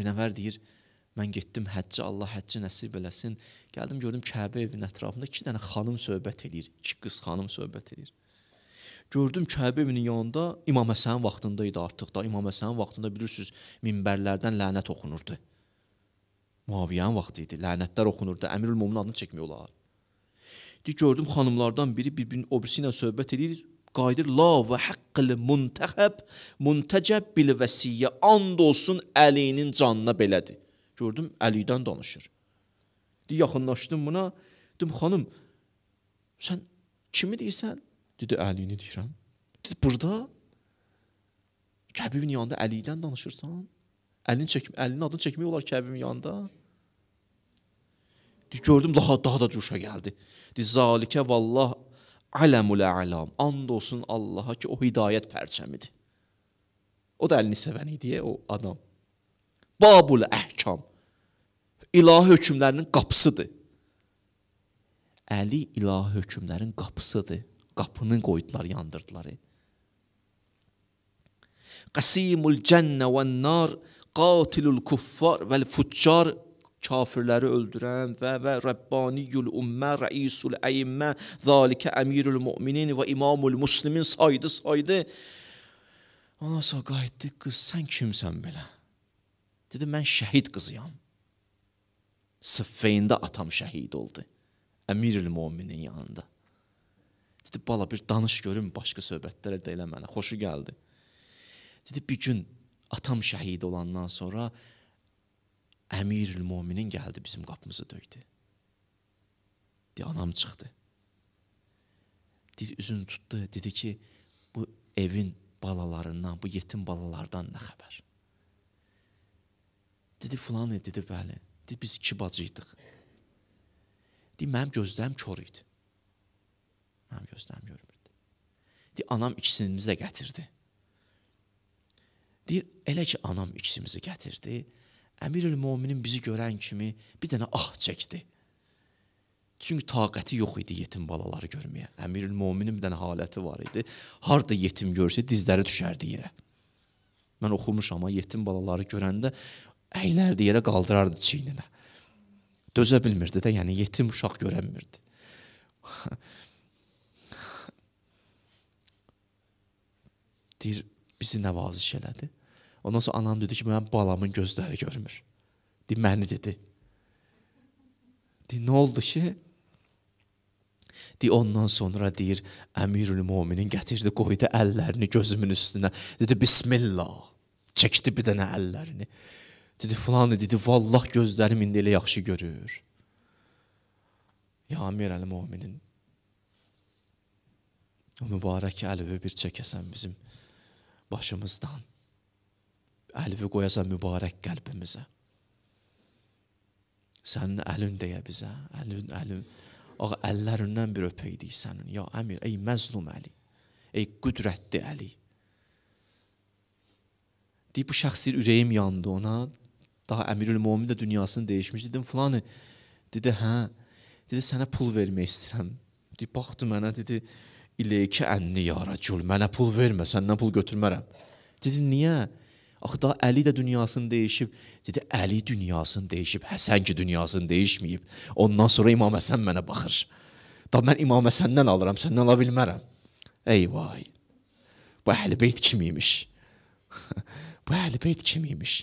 Bir nəfər deyir, mən getdim həccə, Allah həccə nəsib eləsin. Gəldim gördüm Kəbə evinin ətrafında 2 dənə xanım söhbət eləyir. 2 qız xanım söhbət eləyir. Gördüm Kəbə evinin yanında İmam Həsənin vaxtında idi artıq da. İmam Həsənin vaxtında bilirsiniz, minbərlərdən lənət oxunurdu. Muaviyanın vaxtı idi. Lənətlər oxunurdu. Əmirül Möminin adını çəkmək olar. Di gördüm xanımlardan biri bir-birinin obrisi ilə söhbət eləyir. Qayıdır la və haqqil muntəxəb, muntəcəb bil vəsiyə, and olsun Əlinin canına belədir. Gördüm, Əlidən danışır. Deyir, yaxınlaşdım buna, dedim, xanım, sən kimi deyirsən? Dedi, Əlini deyirəm. Dedi, burada Kəbibin yanında Əlidən danışırsan? Əlini çəkim, əlinin adını çəkmək olar Kəbibin yanında? Gördüm, daha, daha da cuşa gəldi. Dedi, zalikə vallah Aləmul əlam. And olsun Allaha ki, o hidayət pərçəmidir. O da əlini sevən idi o adam. Babul əhkam. İlahi hökmlərinin qapısıdır. Əli ilahi hökmlərin qapısıdır. Qapını qoydular, yandırdılar. Qasimul cənnə və nar qatilul kuffar vəl fuccar kafirləri öldürən və və Rəbbaniyul Ummə, Rəisul Əimmə, Zalikə Əmirül Müminin və İmamul Müslimin saydı, saydı. Ondan sonra qayıtdı, qız sən kimsən belə? Dedi, mən şəhid qızıyam. Sıffeyində atam şəhid oldu. Əmirül Müminin yanında. Dedi, bala bir danış görüm, başqa söhbətlərə də elə mənə, xoşu gəldi. Dedi, bir gün atam şəhid olandan sonra Əmirül Möminin gəldi bizim qapımızı döydü. Di anam çıxdı. Di üzünü tutdu, dedi ki, bu evin balalarından, bu yetim balalardan nə xəbər? Dedi filan dedi bəli. Dedi biz iki bacı idik. Deyir, mənim gözlərim kor idi. Mənim gözlərim görmürdü. Deyir, anam ikisimizi də gətirdi. Deyir, elə ki, anam ikisimizi gətirdi, Əmirül hə, Möminin bizi görən kimi bir dənə ah çəkdi. Çünki taqəti yox idi yetim balaları görməyə. Əmirül hə, Möminin bir dənə haləti var idi. Harda yetim görsə dizləri düşərdi yerə. Mən oxumuşam, amma yetim balaları görəndə əylərdi yerə qaldırardı çiyninə. Dözə bilmirdi də, yəni yetim uşaq görənmirdi. Deyir, bizi nəvaziş elədi. Ondan sonra anam dedi ki, mənim balamın gözləri görmür. Di, məni dedi. Di, nə oldu ki? Di, ondan sonra deyir, əmirül muminin gətirdi, qoydu əllərini gözümün üstünə. Dedi, bismillah. Çəkdi bir dənə əllərini. Dedi, filan dedi, vallah gözlərim indi elə yaxşı görür. Ya əmirül muminin. O mübarək əlivi bir çəkəsən bizim başımızdan əlvi qoyasan mübarək qəlbimizə. Sənin əlün deyə bizə, əlün, əlün. Ağa, əllərindən bir öpəydik sənin. Ya əmir, ey məzlum Əli, ey qüdrətli Əli. Deyib, bu şəxsir ürəyim yandı ona. Daha Əmirül Momin də dünyasını dəyişmiş. Dedim, filanı, dedi, hə, dedi, sənə pul vermək istəyirəm. Deyib, baxdı mənə, dedi, iləki ənni yaracul, mənə pul vermə, səndən pul götürmərəm. Dedi, niyə? Niyə? Axı da Əli də dünyasını dəyişib. Dedi, Əli dünyasını dəyişib, Həsən ki dünyasını dəyişməyib. Ondan sonra İmam Həsən mənə baxır. Da mən İmam Həsəndən alıram, səndən ala bilmərəm. Ey vay. Bu Əhl-i Beyt kim imiş? Bu Əhl-i Beyt kim imiş?